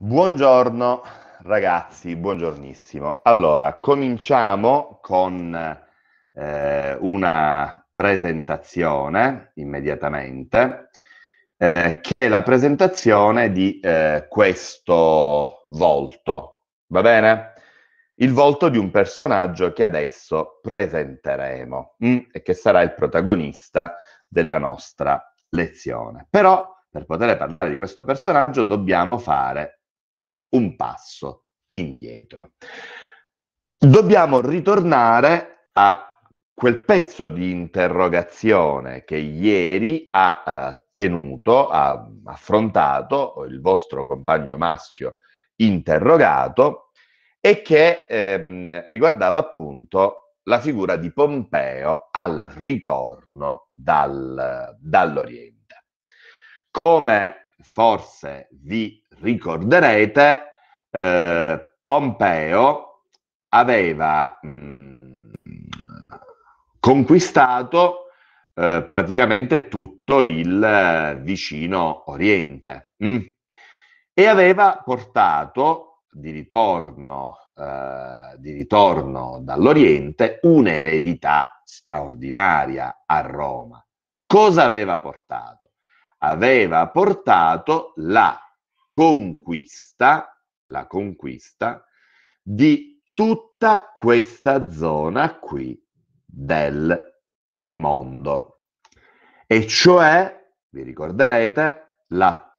Buongiorno ragazzi, buongiornissimo. Allora, cominciamo con eh, una presentazione immediatamente, eh, che è la presentazione di eh, questo volto, va bene? Il volto di un personaggio che adesso presenteremo mh, mm, e che sarà il protagonista della nostra lezione. Però, per poter parlare di questo personaggio, dobbiamo fare un passo indietro. Dobbiamo ritornare a quel pezzo di interrogazione che ieri ha tenuto, ha affrontato il vostro compagno maschio interrogato e che eh, riguardava appunto la figura di Pompeo al ritorno dal, dall'Oriente. Come forse vi ricorderete, eh, Pompeo aveva mm, conquistato eh, praticamente tutto il eh, vicino Oriente mh, mm, e aveva portato di ritorno, eh, di ritorno dall'Oriente un'eredità straordinaria a Roma. Cosa aveva portato? Aveva portato la conquista, la conquista di tutta questa zona qui del mondo. E cioè, vi ricorderete, la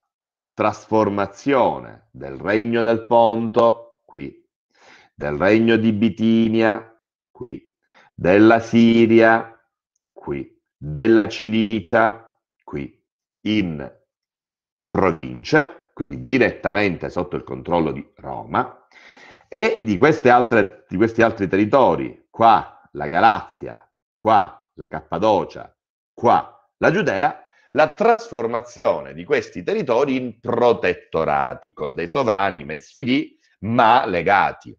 trasformazione del regno del Ponto qui, del regno di Bitinia qui, della Siria qui, della Cilicia qui, in provincia quindi direttamente sotto il controllo di Roma, e di, altre, di questi altri territori, qua la Galattia, qua la Cappadocia, qua la Giudea, la trasformazione di questi territori in protettorati, con dei sovrani messi, ma legati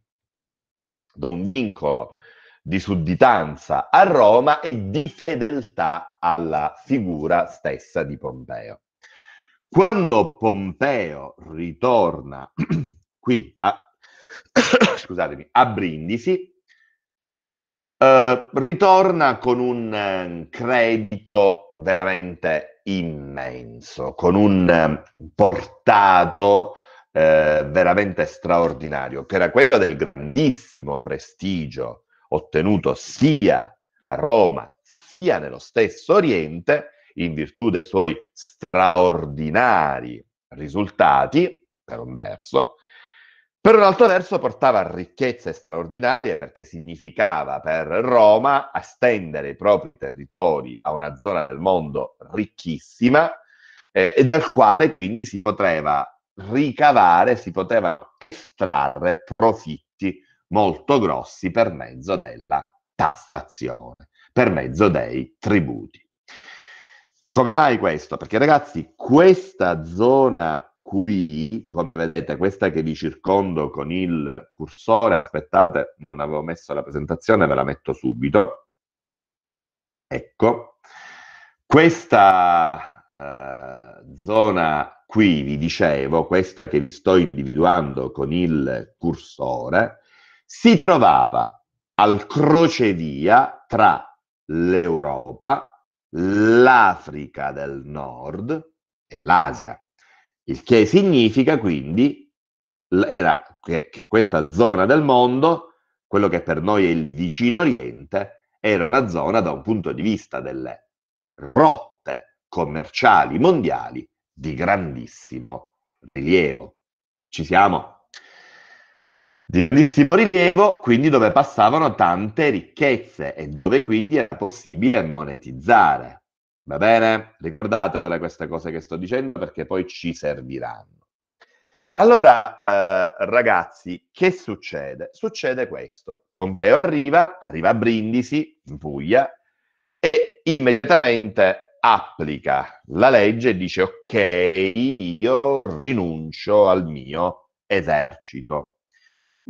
da un vincolo di sudditanza a Roma e di fedeltà alla figura stessa di Pompeo. Quando Pompeo ritorna qui a, scusatemi, a Brindisi, eh, ritorna con un ehm, credito veramente immenso, con un ehm, portato eh, veramente straordinario, che era quello del grandissimo prestigio ottenuto sia a Roma sia nello stesso Oriente, in virtù dei suoi straordinari risultati, per un verso, per un altro verso portava ricchezze straordinarie perché significava per Roma estendere i propri territori a una zona del mondo ricchissima eh, e dal quale quindi si poteva ricavare, si potevano estrarre profitti molto grossi per mezzo della tassazione, per mezzo dei tributi. Come questo? Perché ragazzi, questa zona qui, come vedete, questa che vi circondo con il cursore, aspettate, non avevo messo la presentazione, ve la metto subito. Ecco, questa uh, zona qui, vi dicevo, questa che vi sto individuando con il cursore, si trovava al crocevia tra l'Europa l'Africa del Nord e l'Asia, il che significa quindi che questa zona del mondo, quello che per noi è il vicino Oriente, era una zona da un punto di vista delle rotte commerciali mondiali di grandissimo rilievo. Ci siamo? di grandissimo rilievo, quindi dove passavano tante ricchezze e dove quindi era possibile monetizzare. Va bene? Ricordatele queste cose che sto dicendo perché poi ci serviranno. Allora, eh, ragazzi, che succede? Succede questo. Pompeo arriva, arriva a Brindisi, in Puglia, e immediatamente applica la legge e dice ok, io rinuncio al mio esercito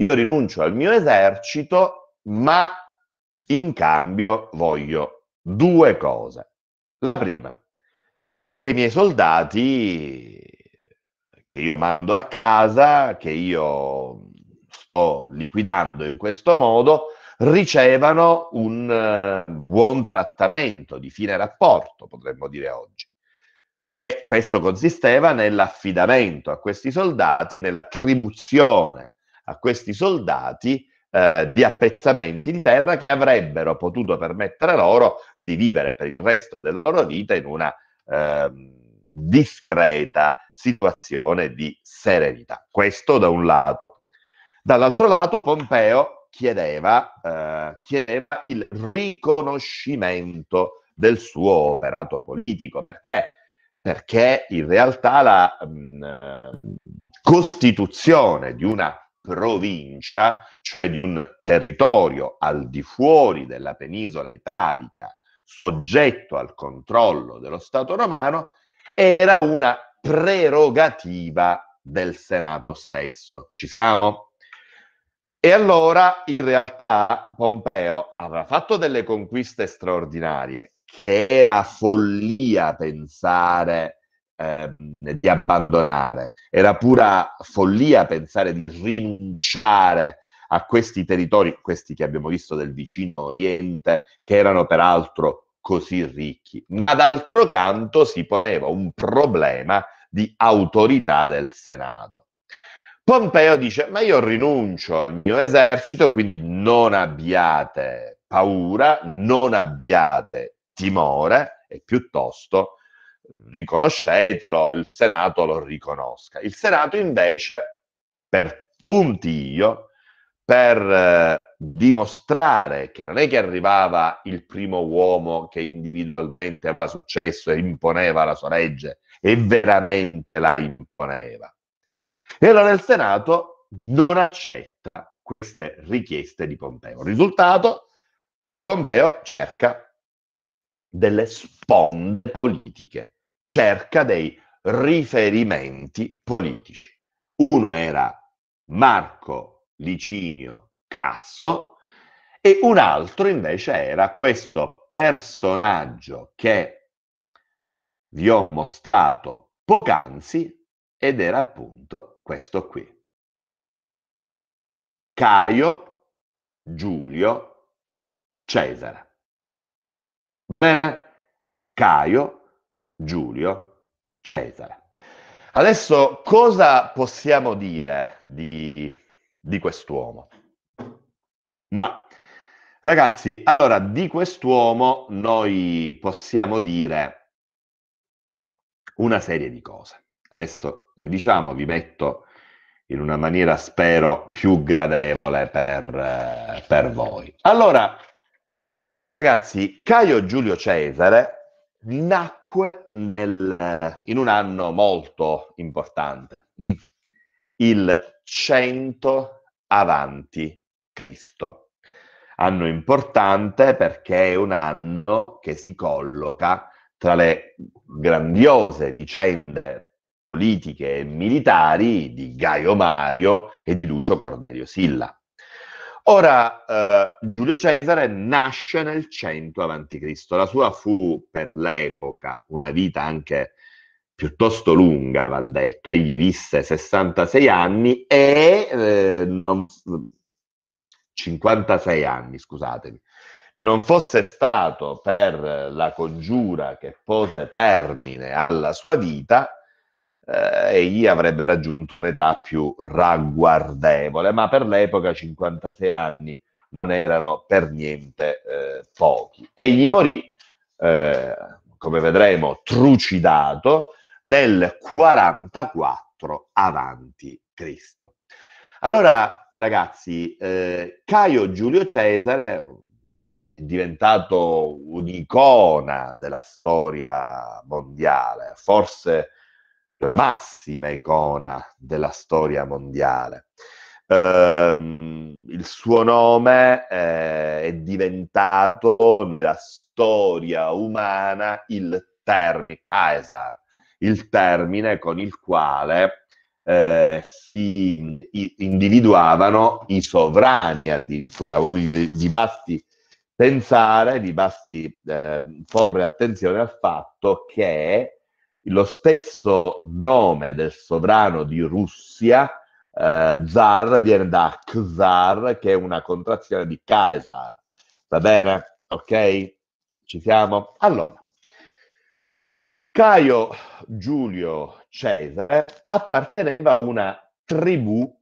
io rinuncio al mio esercito, ma in cambio voglio due cose. La prima, i miei soldati che io mando a casa, che io sto liquidando in questo modo, ricevano un eh, buon trattamento di fine rapporto, potremmo dire oggi. E questo consisteva nell'affidamento a questi soldati, nell'attribuzione a questi soldati eh, di appezzamenti in terra che avrebbero potuto permettere loro di vivere per il resto della loro vita in una eh, discreta situazione di serenità. Questo da un lato. Dall'altro lato Pompeo chiedeva, eh, chiedeva il riconoscimento del suo operato politico. Perché? Perché in realtà la mh, mm, eh, costituzione di una provincia, cioè di un territorio al di fuori della penisola italica, soggetto al controllo dello Stato romano, era una prerogativa del Senato stesso. Ci siamo? E allora in realtà Pompeo aveva fatto delle conquiste straordinarie, che era follia pensare eh, di abbandonare. Era pura follia pensare di rinunciare a questi territori, questi che abbiamo visto del vicino Oriente, che erano peraltro così ricchi. Ma d'altro canto si poneva un problema di autorità del Senato. Pompeo dice: Ma io rinuncio al mio esercito, quindi non abbiate paura, non abbiate timore e piuttosto riconoscetelo, il Senato lo riconosca. Il Senato invece, per puntiglio, per eh, dimostrare che non è che arrivava il primo uomo che individualmente aveva successo e imponeva la sua legge e veramente la imponeva. E allora il Senato non accetta queste richieste di Pompeo. Risultato, Pompeo cerca delle sponde politiche cerca dei riferimenti politici. Uno era Marco Licinio Casso e un altro invece era questo personaggio che vi ho mostrato poc'anzi ed era appunto questo qui. Caio Giulio Cesare. Beh, Caio Giulio Cesare. Adesso cosa possiamo dire di, di quest'uomo? Ma, ragazzi, allora di quest'uomo noi possiamo dire una serie di cose. Adesso diciamo, vi metto in una maniera spero più gradevole per, per voi. Allora, ragazzi, Caio Giulio Cesare nacque nel, in un anno molto importante, il 100 avanti Cristo. Anno importante perché è un anno che si colloca tra le grandiose vicende politiche e militari di Gaio Mario e di Lucio Cornelio Silla. Ora, eh, Giulio Cesare nasce nel 100 a.C., la sua fu per l'epoca una vita anche piuttosto lunga, va detto, egli visse 66 anni e eh, non, 56 anni, scusatemi, non fosse stato per la congiura che pose termine alla sua vita, eh, egli avrebbe raggiunto un'età più ragguardevole, ma per l'epoca 56 anni non erano per niente eh, pochi. Egli morì, eh, come vedremo, trucidato nel 44 avanti Cristo. Allora, ragazzi, eh, Caio Giulio Cesare, è diventato un'icona della storia mondiale, forse massima icona della storia mondiale. Uh, il suo nome eh, è diventato nella storia umana il termine Caesar, ah, il termine con il quale eh, si individuavano i sovrani di basti pensare, di basti eh, porre attenzione al fatto che lo stesso nome del sovrano di Russia, eh, zar, viene da Kzar, che è una contrazione di Caesar. Va bene? Ok? Ci siamo? Allora, Caio Giulio Cesare apparteneva a una tribù,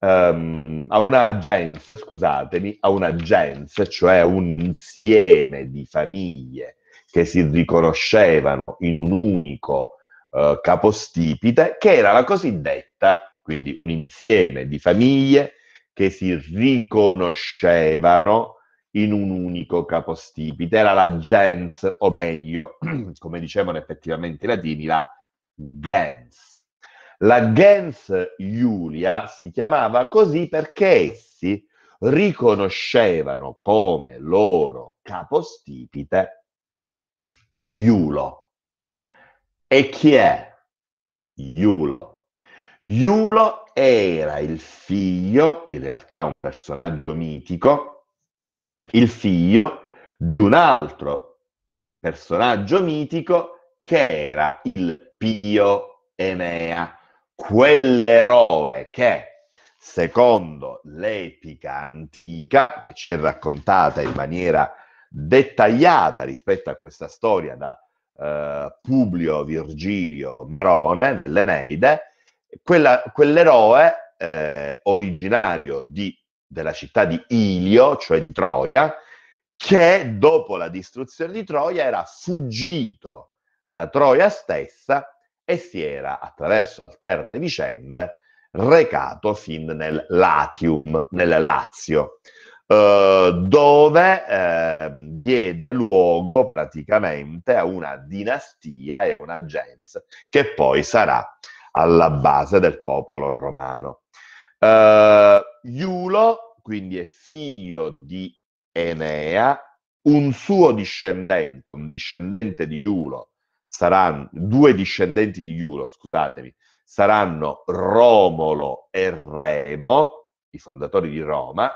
um, a una gens, scusatemi, a una gens, cioè un insieme di famiglie che si riconoscevano in un unico eh, capostipite, che era la cosiddetta, quindi un insieme di famiglie che si riconoscevano in un unico capostipite, era la gens, o meglio, come dicevano effettivamente i latini, la gens. La gens Iulia si chiamava così perché essi riconoscevano come loro capostipite Iulo. E chi è Iulo? Iulo era il figlio, in realtà un personaggio mitico, il figlio di un altro personaggio mitico che era il Pio Enea, quell'eroe che secondo l'epica antica, ci è raccontata in maniera dettagliata rispetto a questa storia da eh, Publio Virgilio Brone, l'Eneide, quella, quell'eroe eh, originario di, della città di Ilio, cioè di Troia, che dopo la distruzione di Troia era fuggito da Troia stessa e si era, attraverso alterne vicende, recato fin nel Latium, nel Lazio. Eh, dove eh, diede luogo praticamente a una dinastia e una gens che poi sarà alla base del popolo romano. Eh, Iulo, quindi è figlio di Enea, un suo discendente, un discendente di Iulo, saranno due discendenti di Iulo, scusatemi, saranno Romolo e Remo, i fondatori di Roma,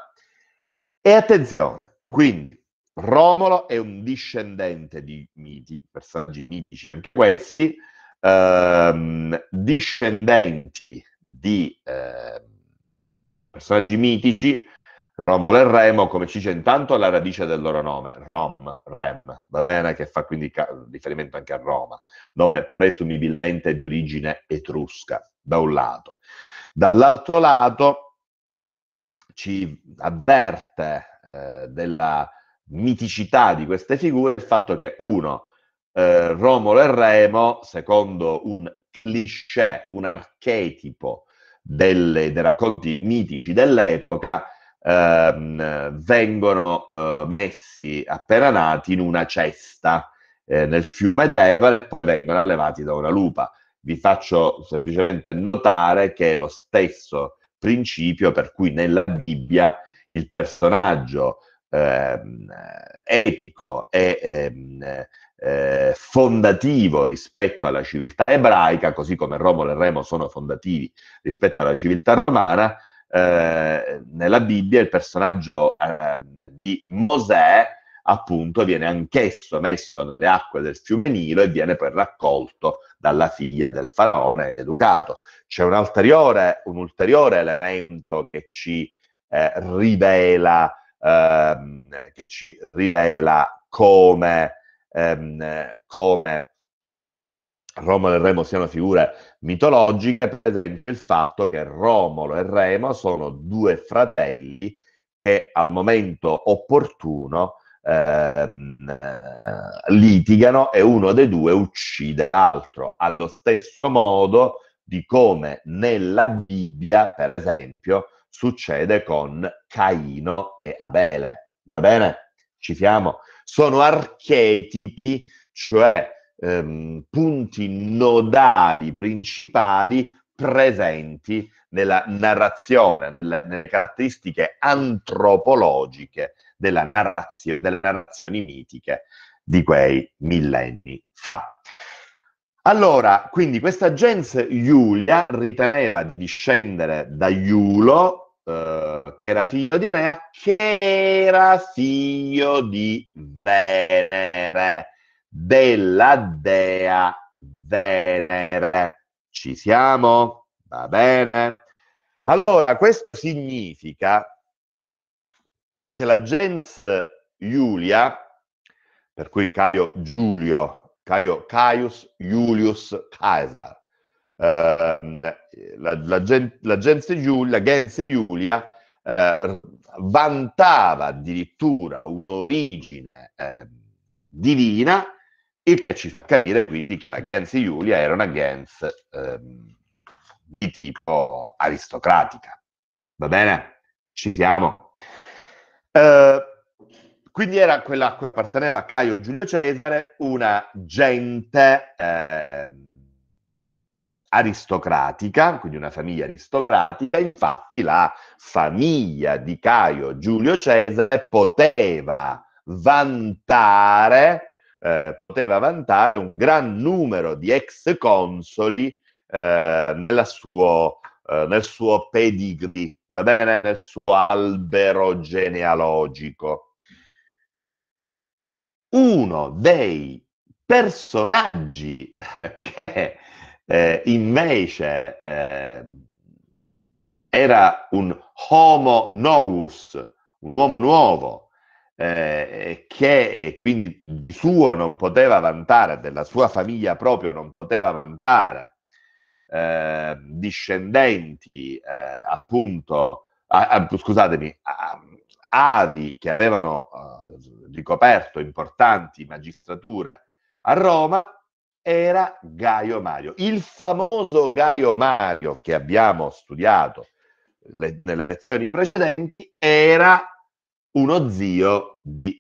e attenzione, quindi Romolo è un discendente di miti, personaggi mitici, anche questi, ehm, discendenti di eh, personaggi mitici, Romolo e Remo, come ci dice intanto, la radice del loro nome, Rom, Rem, va bene, che fa quindi ca- riferimento anche a Roma, dove presumibilmente di origine etrusca, da un lato. Dall'altro lato, ci avverte eh, della miticità di queste figure il fatto che uno, eh, Romolo e Remo, secondo un cliché, un archetipo delle, dei racconti mitici dell'epoca, ehm, vengono eh, messi appena nati in una cesta eh, nel fiume Tevere e poi vengono allevati da una lupa. Vi faccio semplicemente notare che lo stesso principio per cui nella Bibbia il personaggio ehm, etico e ehm, eh, fondativo rispetto alla civiltà ebraica, così come Romolo e Remo sono fondativi rispetto alla civiltà romana, eh, nella Bibbia il personaggio eh, di Mosè appunto viene anch'esso messo nelle acque del fiume Nilo e viene poi raccolto dalla figlia del faraone educato. C'è un ulteriore, un ulteriore elemento che ci eh, rivela ehm, che ci rivela come, ehm, come Romolo e Remo siano figure mitologiche, per esempio il fatto che Romolo e Remo sono due fratelli che al momento opportuno Ehm, eh, litigano e uno dei due uccide l'altro. Allo stesso modo di come nella Bibbia, per esempio, succede con Caino e Abele. Va bene? Ci siamo? Sono archetipi, cioè ehm, punti nodali principali presenti nella narrazione, nelle, nelle caratteristiche antropologiche della narrazione, delle narrazioni mitiche di quei millenni fa. Allora, quindi questa gens Iulia riteneva di discendere da Iulo, eh, era figlio di Rea, che era figlio di Venere, della dea Venere. Ci siamo? Va bene? Allora, questo significa che la gens Iulia, per cui Caio Giulio, Caio Caius Julius Caesar, Uh, la, la, la gens Giulia, gens Giulia uh, vantava addirittura un'origine uh, divina, e ci fa capire quindi che la gens Giulia era una gens di tipo aristocratica. Va bene? Ci siamo? Eh, quindi era quella a cui apparteneva Caio Giulio Cesare, una gente eh, aristocratica, quindi una famiglia aristocratica. Infatti la famiglia di Caio Giulio Cesare poteva vantare, eh, poteva vantare un gran numero di ex consoli eh, suo, eh, nel suo pedigree bene nel suo albero genealogico. Uno dei personaggi che eh, invece eh, era un homo novus, un uomo nuovo, eh, che quindi suo non poteva vantare, della sua famiglia proprio non poteva vantare Ehm, discendenti, eh, appunto, a, a, scusatemi, avi che avevano uh, ricoperto importanti magistrature a Roma era Gaio Mario, il famoso Gaio Mario che abbiamo studiato le, nelle lezioni precedenti era uno zio di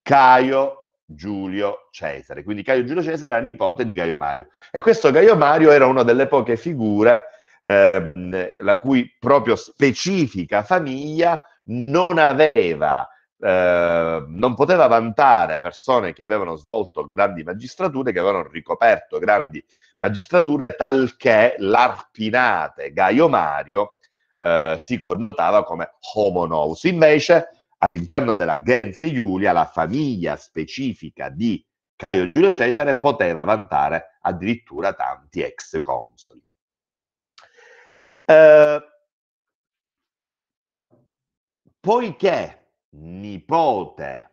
Caio Giulio Cesare. Quindi Caio Giulio Cesare era nipote di Gaio Mario. E questo Gaio Mario era una delle poche figure ehm, la cui proprio specifica famiglia non aveva eh, non poteva vantare persone che avevano svolto grandi magistrature, che avevano ricoperto grandi magistrature, talché l'arpinate Gaio Mario eh, si connotava come homo novus. Invece all'interno della Genzia Giulia la famiglia specifica di Caio Giulio Cesare poter vantare addirittura tanti ex consoli. Eh, poiché nipote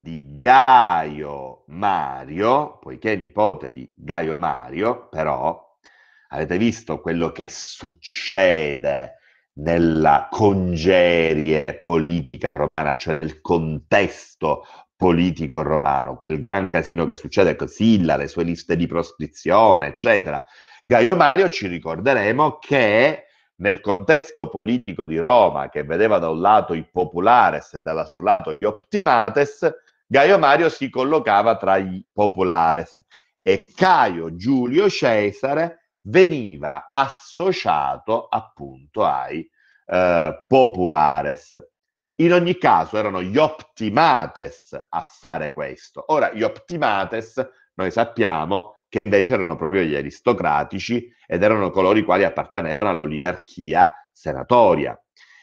di Gaio Mario, poiché nipote di Gaio Mario, però avete visto quello che succede nella congerie politica romana, cioè nel contesto politico romano, quel gran casino che succede a ecco, Silla, le sue liste di proscrizione, eccetera. Gaio Mario ci ricorderemo che nel contesto politico di Roma, che vedeva da un lato i populares e dall'altro lato gli optimates, Gaio Mario si collocava tra i populares e Caio Giulio Cesare veniva associato appunto ai eh, populares. In ogni caso erano gli optimates a fare questo. Ora, gli optimates, noi sappiamo che invece erano proprio gli aristocratici ed erano coloro i quali appartenevano all'oligarchia senatoria.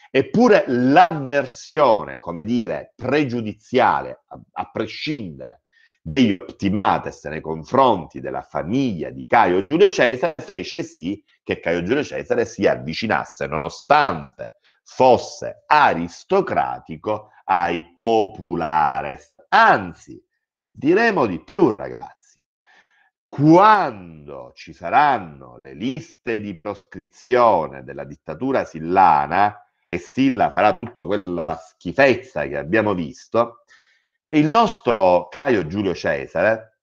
Eppure l'avversione, come dire, pregiudiziale, a, a prescindere degli optimates nei confronti della famiglia di Caio Giulio Cesare fece sì che Caio Giulio Cesare si avvicinasse, nonostante fosse aristocratico, ai populares. Anzi, diremo di più, ragazzi. Quando ci saranno le liste di proscrizione della dittatura sillana, e Silla farà tutta quella schifezza che abbiamo visto, il nostro Caio Giulio Cesare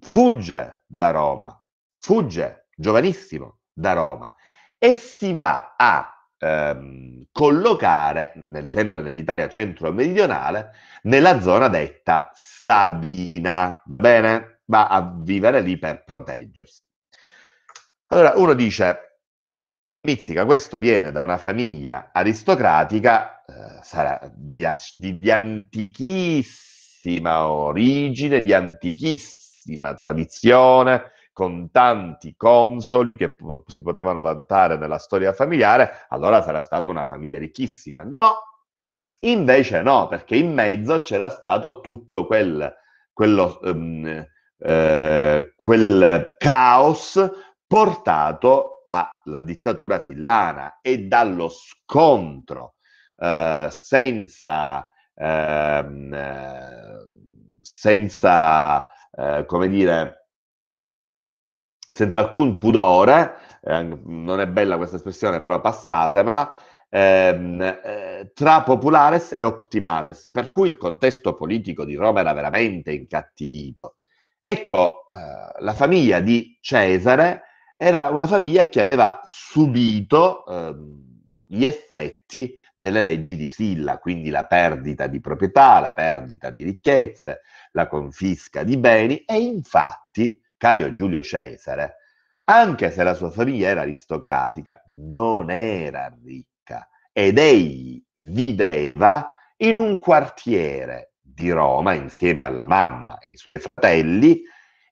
fugge da Roma, fugge giovanissimo da Roma e si va a ehm, collocare nel tempo dell'Italia centro-meridionale nella zona detta Sabina. Bene, va a vivere lì per proteggersi. Allora uno dice, critica. Questo viene da una famiglia aristocratica eh, sarà di, di, antichissima origine, di antichissima tradizione, con tanti consoli che si potevano vantare nella storia familiare, allora sarà stata una famiglia ricchissima. No, invece no, perché in mezzo c'era stato tutto quel, quello, um, eh, quel caos portato la dittatura tillana e dallo scontro eh, senza, ehm, eh, senza eh, come dire, senza alcun pudore, eh, non è bella questa espressione, però passate, ma ehm, eh, tra populares e optimales, per cui il contesto politico di Roma era veramente incattivito. Ecco, eh, la famiglia di Cesare era una famiglia che aveva subito eh, gli effetti delle leggi di Silla, quindi la perdita di proprietà, la perdita di ricchezze, la confisca di beni e infatti, caro Giulio Cesare, anche se la sua famiglia era aristocratica, non era ricca ed egli viveva in un quartiere di Roma insieme alla mamma e ai suoi fratelli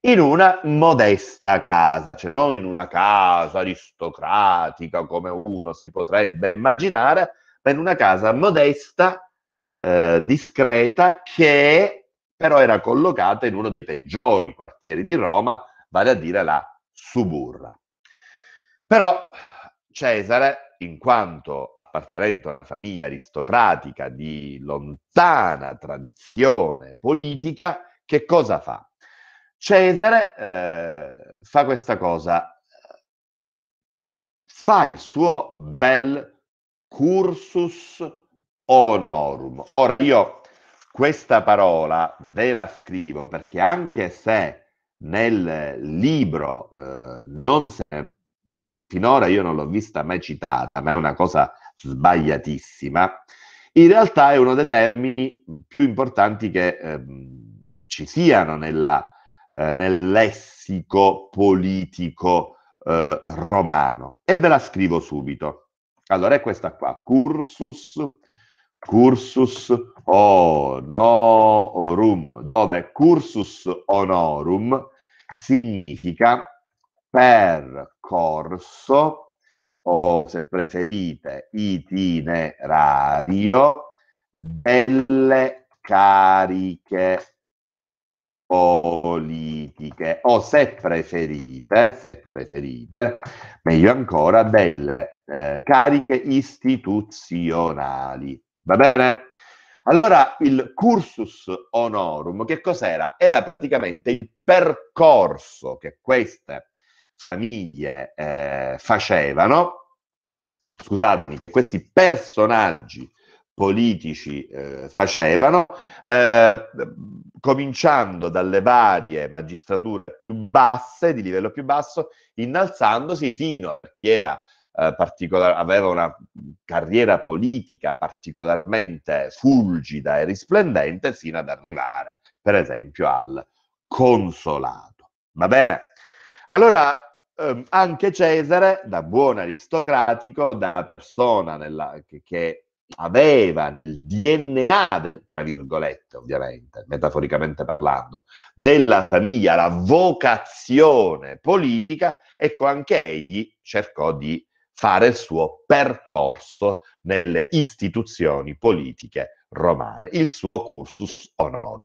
in una modesta casa, cioè non in una casa aristocratica come uno si potrebbe immaginare, ma in una casa modesta, eh, discreta, che però era collocata in uno dei peggiori quartieri di Roma, vale a dire la suburra. Però Cesare, in quanto appartenente a una famiglia aristocratica di lontana tradizione politica, che cosa fa? Cesare eh, fa questa cosa, fa il suo bel cursus honorum. Ora io questa parola ve la scrivo perché anche se nel libro eh, non se, ne, finora io non l'ho vista mai citata, ma è una cosa sbagliatissima, in realtà è uno dei termini più importanti che eh, ci siano nella eh, nel lessico politico eh, romano. E ve la scrivo subito. Allora è questa qua, cursus, cursus honorum, dove cursus honorum significa percorso o se preferite itinerario delle cariche politiche o se preferite, se preferite meglio ancora delle eh, cariche istituzionali. Va bene? Allora il cursus honorum che cos'era? Era praticamente il percorso che queste famiglie eh, facevano, scusatemi, questi personaggi politici eh, facevano, eh, cominciando dalle varie magistrature più basse, di livello più basso, innalzandosi fino a chi era, eh, particolar- aveva una carriera politica particolarmente fulgida e risplendente, fino ad arrivare, per esempio, al consolato. Va bene? Allora, ehm, anche Cesare, da buon aristocratico, da persona nella, che, che aveva il DNA, tra virgolette, ovviamente, metaforicamente parlando, della famiglia, la vocazione politica, ecco anche egli cercò di fare il suo percorso nelle istituzioni politiche romane, il suo cursus honorum.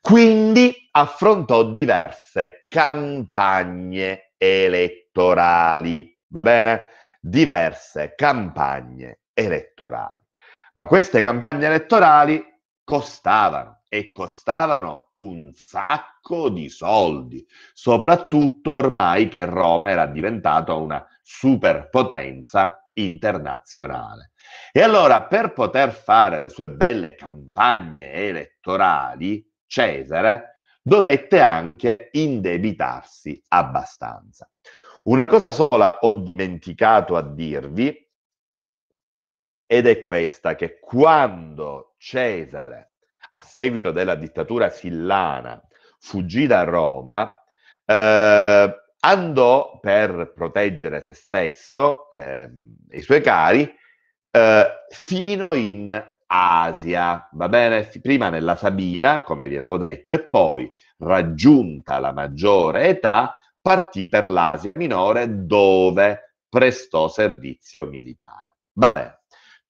Quindi affrontò diverse campagne elettorali, beh, diverse campagne elettorali queste campagne elettorali costavano e costavano un sacco di soldi, soprattutto ormai che Roma era diventata una superpotenza internazionale. E allora per poter fare le sue belle campagne elettorali, Cesare dovette anche indebitarsi abbastanza. Una cosa sola ho dimenticato a dirvi, ed è questa che quando Cesare, a seguito della dittatura sillana, fuggì da Roma, eh, andò per proteggere se stesso eh, e eh, i suoi cari eh, fino in Asia, va bene? Prima nella Sabina, come vi ho detto, e poi raggiunta la maggiore età, partì per l'Asia minore dove prestò servizio militare. Va bene.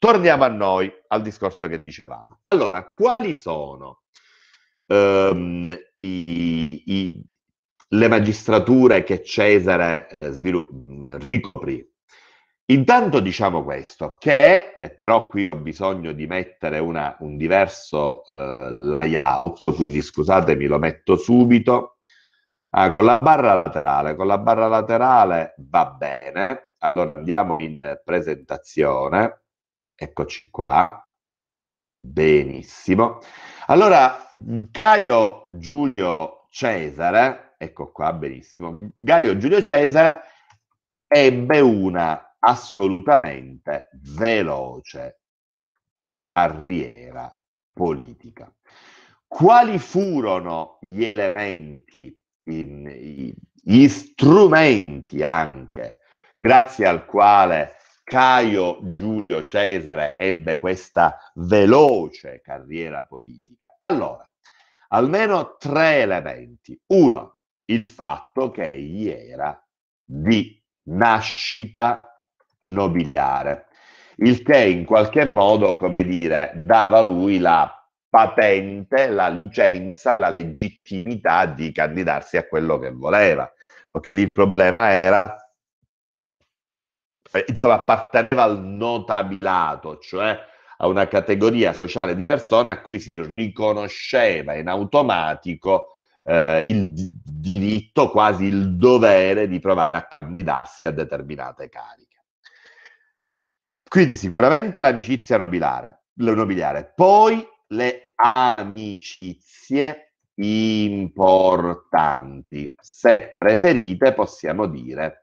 Torniamo a noi, al discorso che dicevamo. Allora, quali sono um, i, i, le magistrature che Cesare eh, svilupp- ricoprì? Intanto diciamo questo, che però qui ho bisogno di mettere una, un diverso uh, layout, quindi scusatemi, lo metto subito. Ah, con la barra laterale, con la barra laterale va bene, allora andiamo in presentazione Eccoci qua. Benissimo. Allora, Gaio Giulio Cesare, ecco qua, benissimo. Gaio Giulio Cesare ebbe una assolutamente veloce carriera politica. Quali furono gli elementi, gli strumenti anche, grazie al quale Caio Giulio Cesare ebbe questa veloce carriera politica? Allora, almeno tre elementi. Uno, il fatto che egli era di nascita nobiliare, il che in qualche modo, come dire, dava a lui la patente, la licenza, la legittimità di candidarsi a quello che voleva. Il problema era eh, apparteneva al notabilato, cioè a una categoria sociale di persone a cui si riconosceva in automatico eh, il diritto, quasi il dovere di provare a candidarsi a determinate cariche. Quindi sicuramente l'amicizia nobiliare. Poi le amicizie importanti, se preferite possiamo dire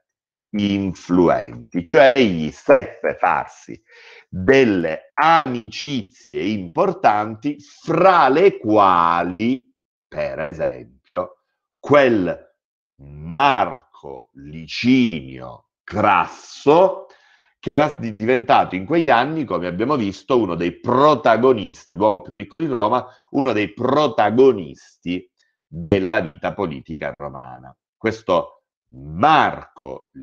influenti, cioè egli seppe farsi delle amicizie importanti fra le quali, per esempio, quel Marco Licinio Crasso, che era diventato in quegli anni, come abbiamo visto, uno dei protagonisti, uno dei protagonisti della vita politica romana. Questo Marco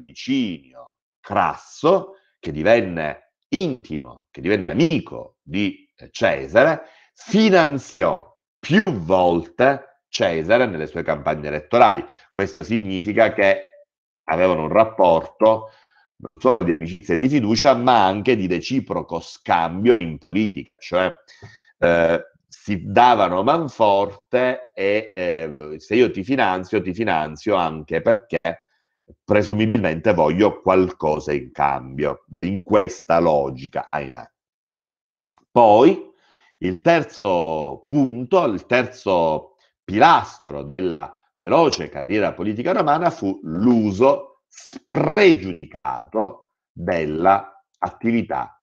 Licinio Crasso, che divenne intimo, che divenne amico di eh, Cesare, finanziò più volte Cesare nelle sue campagne elettorali. Questo significa che avevano un rapporto non solo di amicizia e di fiducia, ma anche di reciproco scambio in politica, cioè eh, si davano manforte e eh, se io ti finanzio, ti finanzio anche perché presumibilmente voglio qualcosa in cambio, in questa logica. Poi il terzo punto, il terzo pilastro della veloce carriera politica romana fu l'uso spregiudicato della attività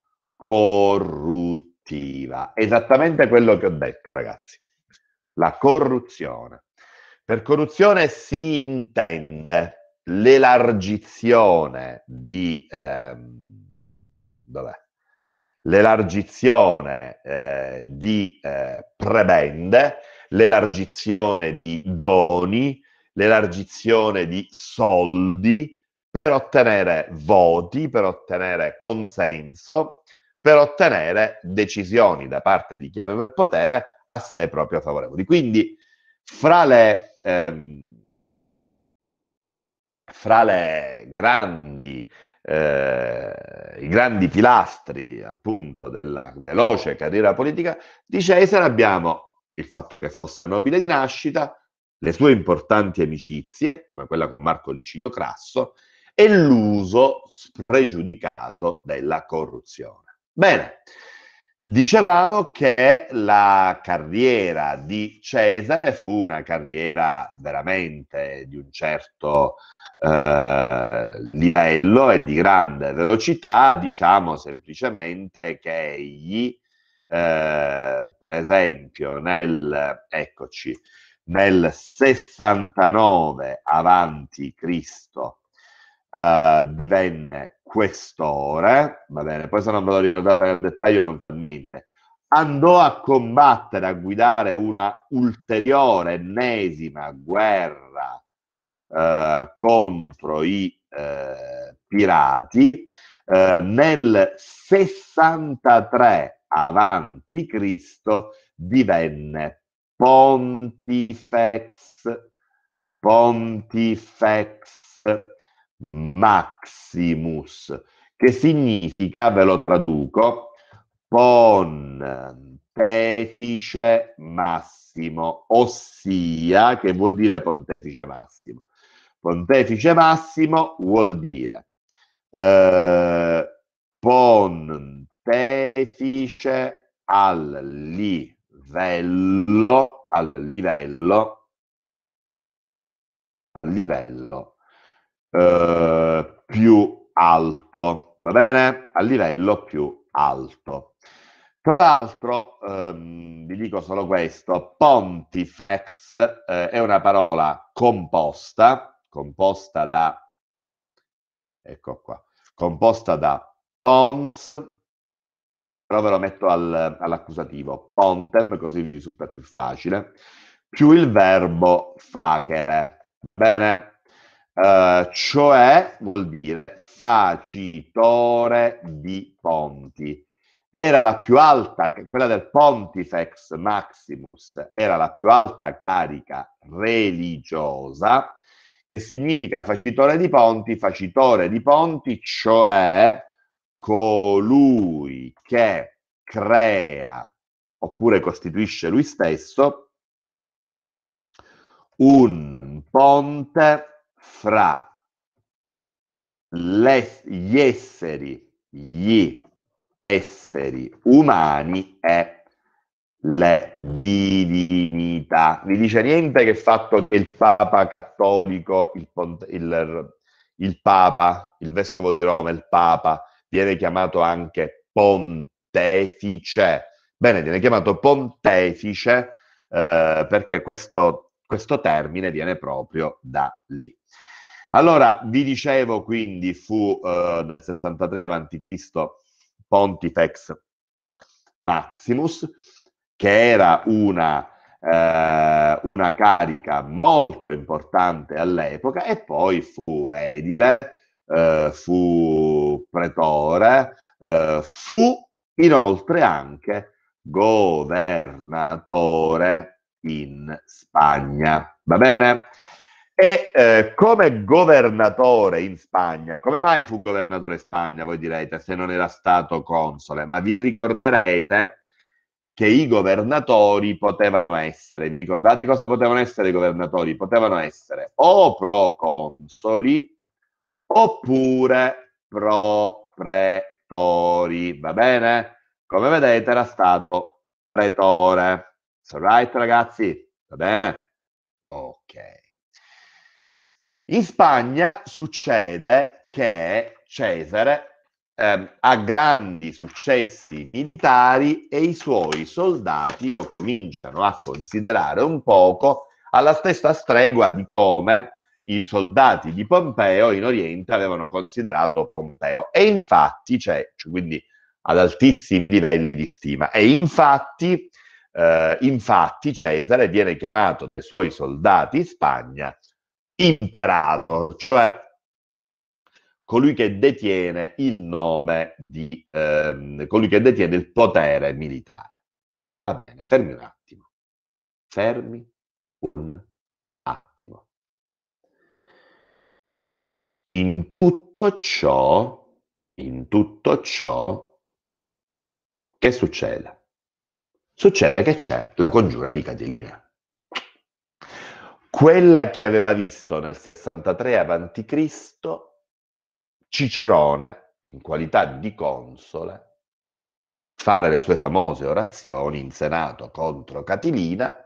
corruttiva. Esattamente quello che ho detto, ragazzi. La corruzione. Per corruzione si intende l'elargizione di... Ehm, l'elargizione eh, di eh, prebende, l'elargizione di doni, l'elargizione di soldi per ottenere voti, per ottenere consenso, per ottenere decisioni da parte di chi aveva il potere a sé proprio favorevoli. Quindi fra le, eh, fra le grandi, eh, i grandi pilastri appunto della veloce carriera politica di Cesare abbiamo il fatto che fosse nobile di nascita, le sue importanti amicizie, come quella con Marco Licinio Crasso, e l'uso spregiudicato della corruzione. Bene, Dicevamo che la carriera di Cesare fu una carriera veramente di un certo eh, livello e di grande velocità, diciamo semplicemente che egli, eh, per esempio, nel, eccoci, nel 69 avanti Cristo, eh, venne questore, va bene, poi se non ve lo ricordate nel dettaglio non fa niente, andò a combattere, a guidare una ulteriore ennesima guerra eh, contro i eh, pirati eh, nel 63 avanti Cristo divenne Pontifex Pontifex maximus, che significa, ve lo traduco, pontefice massimo, ossia che vuol dire pontefice massimo. Pontefice massimo vuol dire eh, pontefice al livello, al livello, al livello eh, più alto, va bene? A livello più alto. Tra l'altro, ehm, vi dico solo questo, pontifex eh, è una parola composta, composta da, ecco qua, composta da pons, però ve lo metto al, all'accusativo, ponte, così vi risulta più facile, più il verbo facere. Bene, eh, cioè vuol dire facitore di ponti. Era la più alta, quella del Pontifex Maximus, era la più alta carica religiosa, che significa facitore di ponti, facitore di ponti, cioè colui che crea oppure costituisce lui stesso un ponte fra gli esseri, gli esseri umani e le divinità. Mi dice niente che il fatto che il Papa cattolico, il, il, il Papa, il Vescovo di Roma, il Papa, viene chiamato anche pontefice. Bene, viene chiamato pontefice eh, perché questo, questo termine viene proprio da lì. Allora, vi dicevo quindi, fu eh, nel 63 73 a.C. Pontifex Maximus, che era una, eh, una, carica molto importante all'epoca, e poi fu edile, eh, fu pretore, eh, fu inoltre anche governatore in Spagna. Va bene? E eh, come governatore in Spagna, come mai fu governatore in Spagna, voi direte, se non era stato console? Ma vi ricorderete che i governatori potevano essere, ricordate cosa potevano essere i governatori? Potevano essere o proconsoli oppure pro pretori, va bene? Come vedete era stato pretore. All right, ragazzi? Va bene? In Spagna succede che Cesare eh, ha grandi successi militari e i suoi soldati lo cominciano a considerare un poco alla stessa stregua di come i soldati di Pompeo in Oriente avevano considerato Pompeo. E infatti c'è, cioè, quindi ad altissimi livelli di stima. E infatti, eh, infatti Cesare viene chiamato dai suoi soldati in Spagna imperato, cioè colui che detiene il nome di ehm, colui che detiene il potere militare. Va bene, fermi un attimo. Fermi un attimo. In tutto ciò, in tutto ciò, che succede? Succede che c'è la congiura di Catilina quella che aveva visto nel 63 a.C. Cicerone, in qualità di console, fare le sue famose orazioni in Senato contro Catilina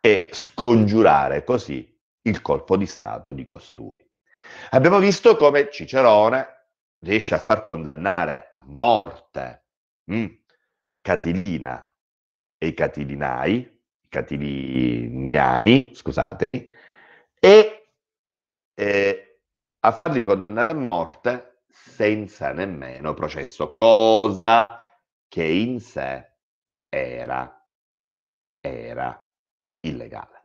e scongiurare così il colpo di Stato di costui. Abbiamo visto come Cicerone riesce a far condannare a morte mh, mm, Catilina e i Catilinai, cattivi scusate, e eh, a farli condannare a morte senza nemmeno processo, cosa che in sé era, era illegale.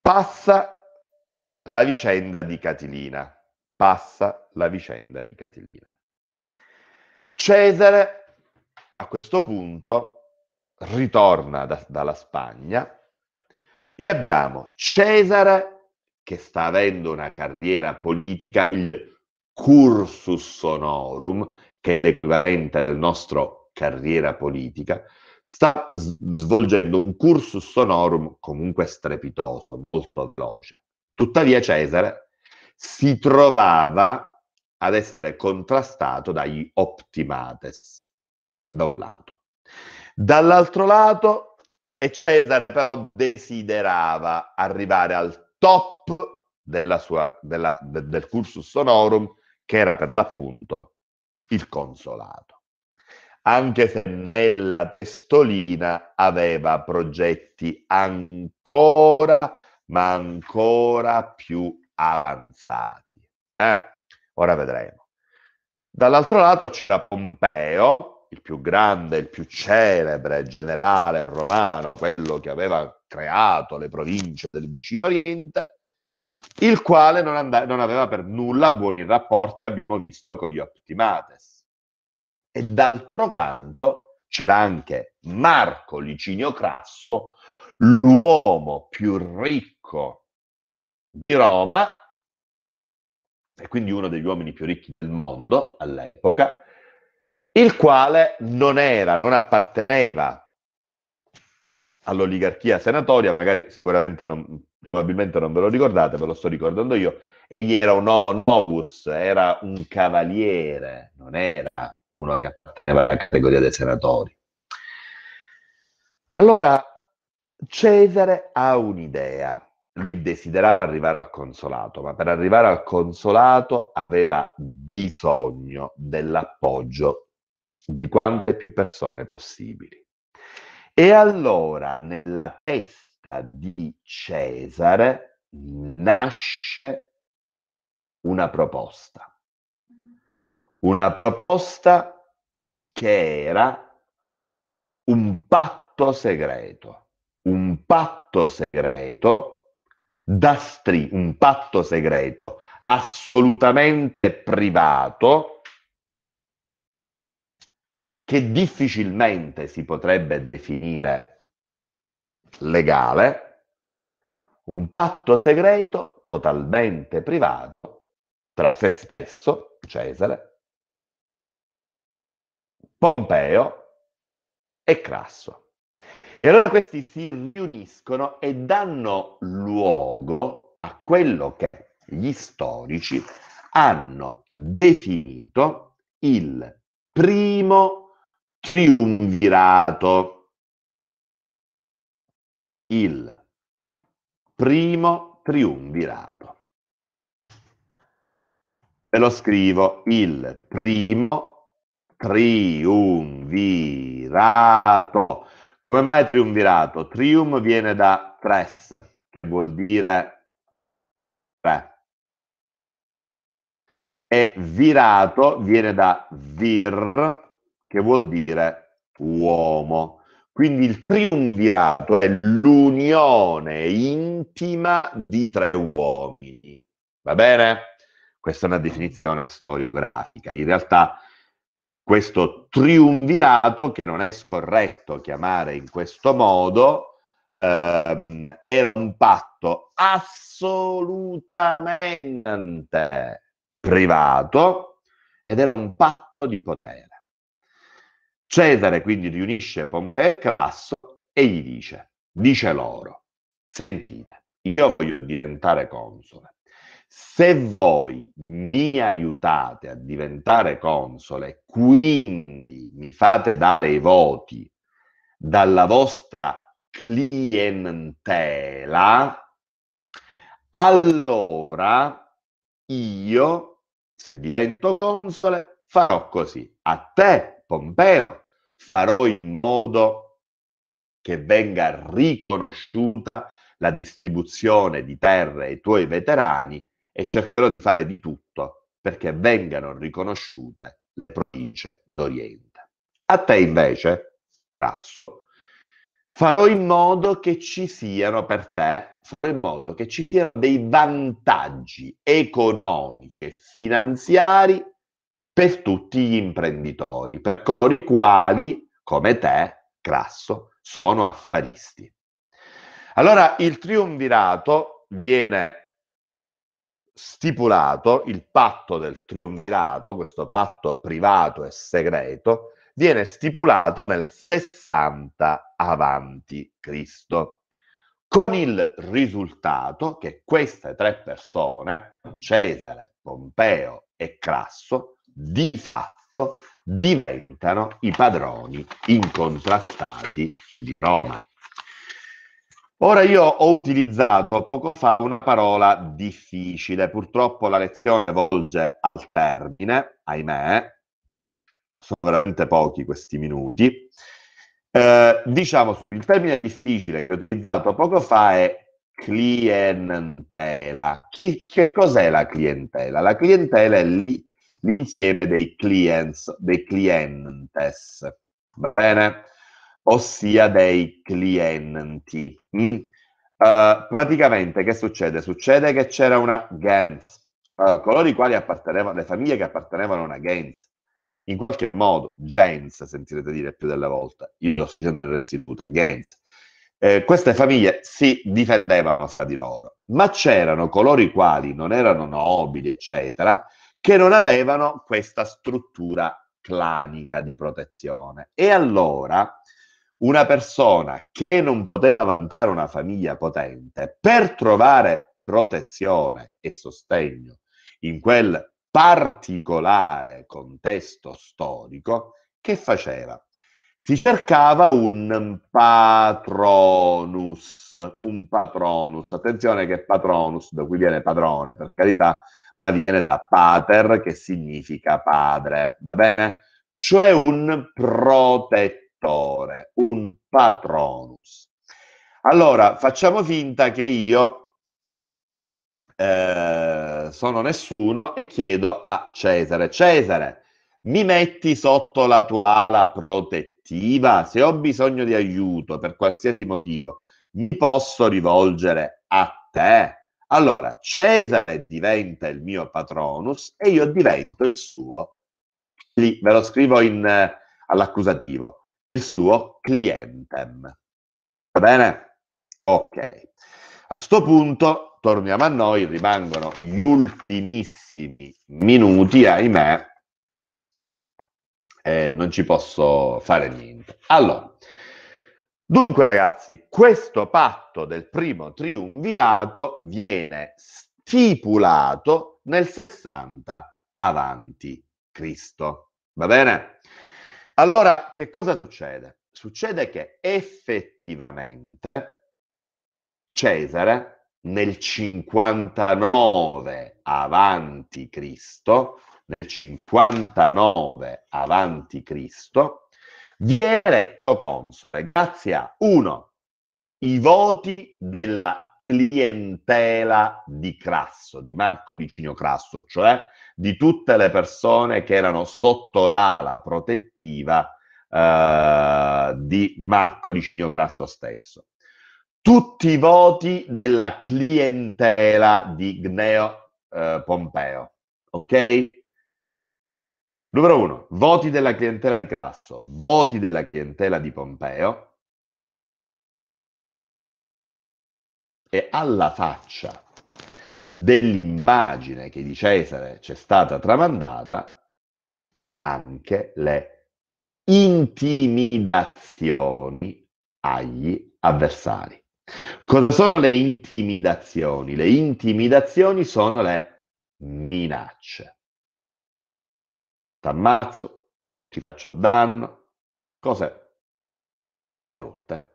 Passa la vicenda di Catilina, passa la vicenda di Catilina. Cesare questo punto ritorna da, dalla Spagna e abbiamo Cesare che sta avendo una carriera politica, il cursus honorum, che è l'equivalente al nostro carriera politica, sta svolgendo un cursus honorum comunque strepitoso, molto veloce. Tuttavia Cesare si trovava ad essere contrastato dagli optimates, da un lato. Dall'altro lato, e Cesare però desiderava arrivare al top della sua, della, de, del cursus honorum, che era per l'appunto il consolato. Anche se nella testolina aveva progetti ancora, ma ancora più avanzati. Eh? Ora vedremo. Dall'altro lato c'era Pompeo, il più grande, il più celebre generale romano, quello che aveva creato le province del vicino Oriente, il quale non, and- non aveva per nulla buoni rapporti, abbiamo visto, con gli Optimates. E d'altro canto c'era anche Marco Licinio Crasso, l'uomo più ricco di Roma, e quindi uno degli uomini più ricchi del mondo all'epoca, il quale non era, non apparteneva all'oligarchia senatoria, magari sicuramente non, probabilmente non ve lo ricordate, ve lo sto ricordando io, egli era un novus, era un cavaliere, non era uno che apparteneva alla categoria dei senatori. Allora, Cesare ha un'idea, lui desiderava arrivare al consolato, ma per arrivare al consolato aveva bisogno dell'appoggio di quante più persone possibili. E allora nella festa di Cesare nasce una proposta. Una proposta che era un patto segreto, un patto segreto da stri, un patto segreto assolutamente privato che difficilmente si potrebbe definire legale, un patto segreto totalmente privato tra se stesso, Cesare, Pompeo e Crasso. E allora questi si riuniscono e danno luogo a quello che gli storici hanno definito il primo triunvirato. Il primo triunvirato. E lo scrivo, il primo triunvirato. Come mai triunvirato? Trium viene da tres, che vuol dire tre. E virato viene da vir, che vuol dire uomo. Quindi il triunvirato è l'unione intima di tre uomini. Va bene? Questa è una definizione storiografica. In realtà questo triunvirato, che non è scorretto chiamare in questo modo, eh, era un patto assolutamente privato ed era un patto di potere. Cesare quindi riunisce Pompeo e Crasso e gli dice, dice loro, sentite, io voglio diventare console. Se voi mi aiutate a diventare console, quindi mi fate dare i voti dalla vostra clientela, allora io, se divento console, farò così a te, Pompeo, farò in modo che venga riconosciuta la distribuzione di terre ai tuoi veterani e cercherò di fare di tutto perché vengano riconosciute le province d'Oriente. A te invece, Tasso, farò in modo che ci siano per te, farò in modo che ci siano dei vantaggi economici e finanziari per tutti gli imprenditori, per coloro i quali, come te, Crasso, sono affaristi. Allora il triumvirato viene stipulato, il patto del triumvirato, questo patto privato e segreto, viene stipulato nel 60 avanti Cristo, con il risultato che queste tre persone, Cesare, Pompeo e Crasso, di fatto diventano i padroni incontrattati di Roma. Ora io ho utilizzato poco fa una parola difficile, purtroppo la lezione volge al termine, ahimè, sono veramente pochi questi minuti. Eh, diciamo, il termine difficile che ho utilizzato poco fa è clientela. Che, che cos'è la clientela? La clientela è lì l'insieme dei clients, dei clientes, va bene? Ossia dei clienti. Uh, praticamente che succede? Succede che c'era una Gens, uh, coloro i quali appartenevano, le famiglie che appartenevano a una Gens, in qualche modo, Gens sentirete dire più delle volte, io sto sempre restituto, Gens. Eh, queste famiglie si difendevano fra di loro, ma c'erano coloro i quali non erano nobili, eccetera, che non avevano questa struttura clanica di protezione. E allora una persona che non poteva vantare una famiglia potente, per trovare protezione e sostegno in quel particolare contesto storico, che faceva? Si cercava un patronus, un patronus, attenzione che patronus, da cui viene padrone, per carità, viene da pater, che significa padre, va bene? Cioè un protettore, un patronus. Allora, facciamo finta che io eh, sono nessuno e chiedo a Cesare, Cesare, mi metti sotto la tua ala protettiva? Se ho bisogno di aiuto per qualsiasi motivo, mi posso rivolgere a te? Allora Cesare diventa il mio patronus e io divento il suo. Lì ve lo scrivo in, eh, all'accusativo, il suo clientem. Va bene? Ok. A questo punto torniamo a noi, rimangono gli ultimissimi minuti, ahimè, eh, non ci posso fare niente. Allora, dunque ragazzi, questo patto del primo triunvirato viene stipulato nel 60 avanti Cristo. Va bene? Allora, che cosa succede? Succede che effettivamente Cesare nel 59 avanti Cristo, nel 59 avanti Cristo, viene reso console grazie a uno i voti della clientela di Crasso, di Marco Piccinio Crasso, cioè di tutte le persone che erano sotto l'ala protettiva eh, di Marco Piccinio Crasso stesso. Tutti i voti della clientela di Gneo eh, Pompeo, ok? Numero uno, voti della clientela di Crasso, voti della clientela di Pompeo, e alla faccia dell'immagine che di Cesare c'è stata tramandata anche le intimidazioni agli avversari. Cosa sono le intimidazioni? Le intimidazioni sono le minacce. T'ammazzo, ti faccio danno, cose brutte.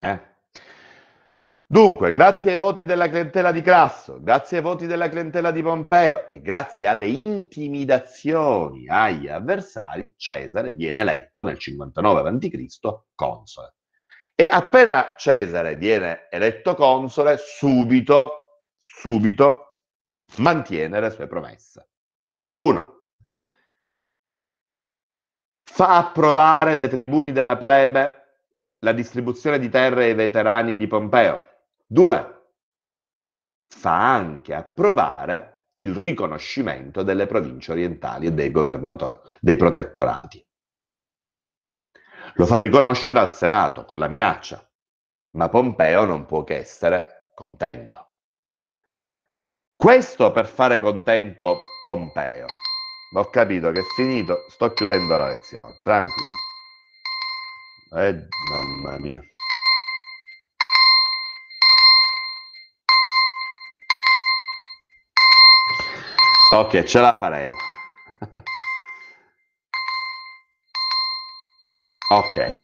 Eh? Dunque, grazie ai voti della clientela di Crasso, grazie ai voti della clientela di Pompeo, grazie alle intimidazioni agli avversari, Cesare viene eletto nel 59 a.C. console. E appena Cesare viene eletto console, subito, subito mantiene le sue promesse. Uno, fa approvare le tribù della plebe la distribuzione di terre ai veterani di Pompeo Due, fa anche approvare il riconoscimento delle province orientali e dei, dei protettorati. Lo fa riconoscere al Senato con la minaccia, ma Pompeo non può che essere contento. Questo per fare contento Pompeo. Ma ho capito che è finito, sto chiudendo la lezione. Tranquillo. Eh, mamma mia. Ok, ce la farei. Ok.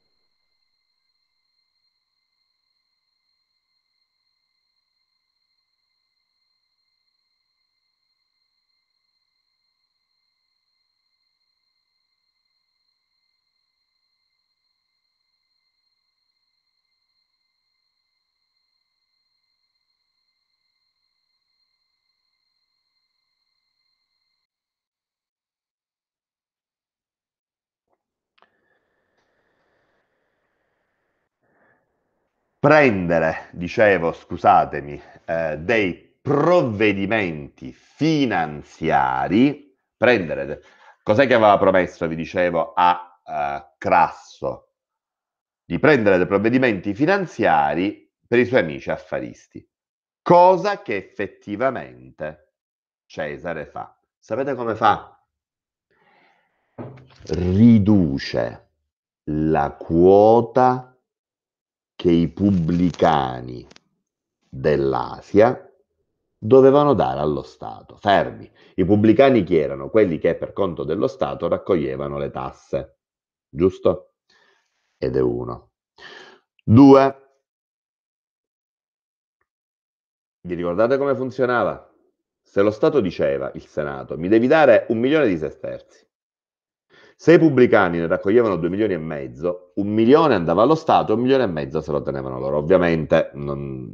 prendere, dicevo, scusatemi, eh, dei provvedimenti finanziari, prendere, cos'è che aveva promesso, vi dicevo, a eh, Crasso? Di prendere dei provvedimenti finanziari per i suoi amici affaristi, cosa che effettivamente Cesare fa. Sapete come fa? Riduce la quota che i pubblicani dell'Asia dovevano dare allo Stato. Fermi. I pubblicani chi erano? Quelli che per conto dello Stato raccoglievano le tasse. Giusto? Ed è uno. Due. Vi ricordate come funzionava? Se lo Stato diceva, il Senato, mi devi dare un milione di sesterzi. Se i pubblicani ne raccoglievano 2 milioni e mezzo, un milione andava allo Stato, e un milione e mezzo se lo tenevano loro. Ovviamente non,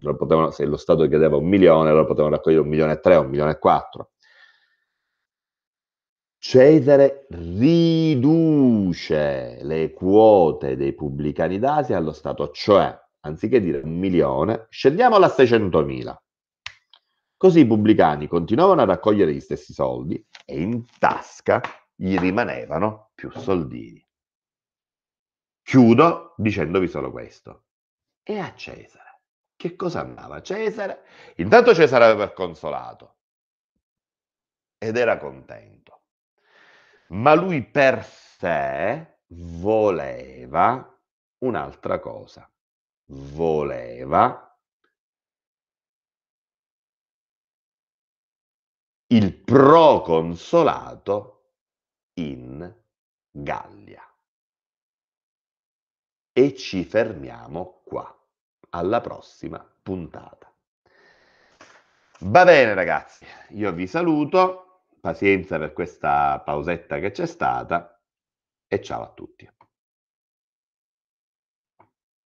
lo potevano, se lo Stato chiedeva un milione, loro potevano raccogliere un milione e tre, un milione e quattro. Cesare riduce le quote dei pubblicani d'Asia allo Stato, cioè anziché dire un milione, scendiamo a mila. Così i pubblicani continuavano a raccogliere gli stessi soldi e in tasca gli rimanevano più soldini. Chiudo dicendovi solo questo. E a Cesare? Che cosa andava Cesare? Intanto Cesare aveva il consolato ed era contento, ma lui per sé voleva un'altra cosa. Voleva il proconsolato in Gallia. E ci fermiamo qua. Alla prossima puntata. Va bene ragazzi, io vi saluto, pazienza per questa pausetta che c'è stata e ciao a tutti.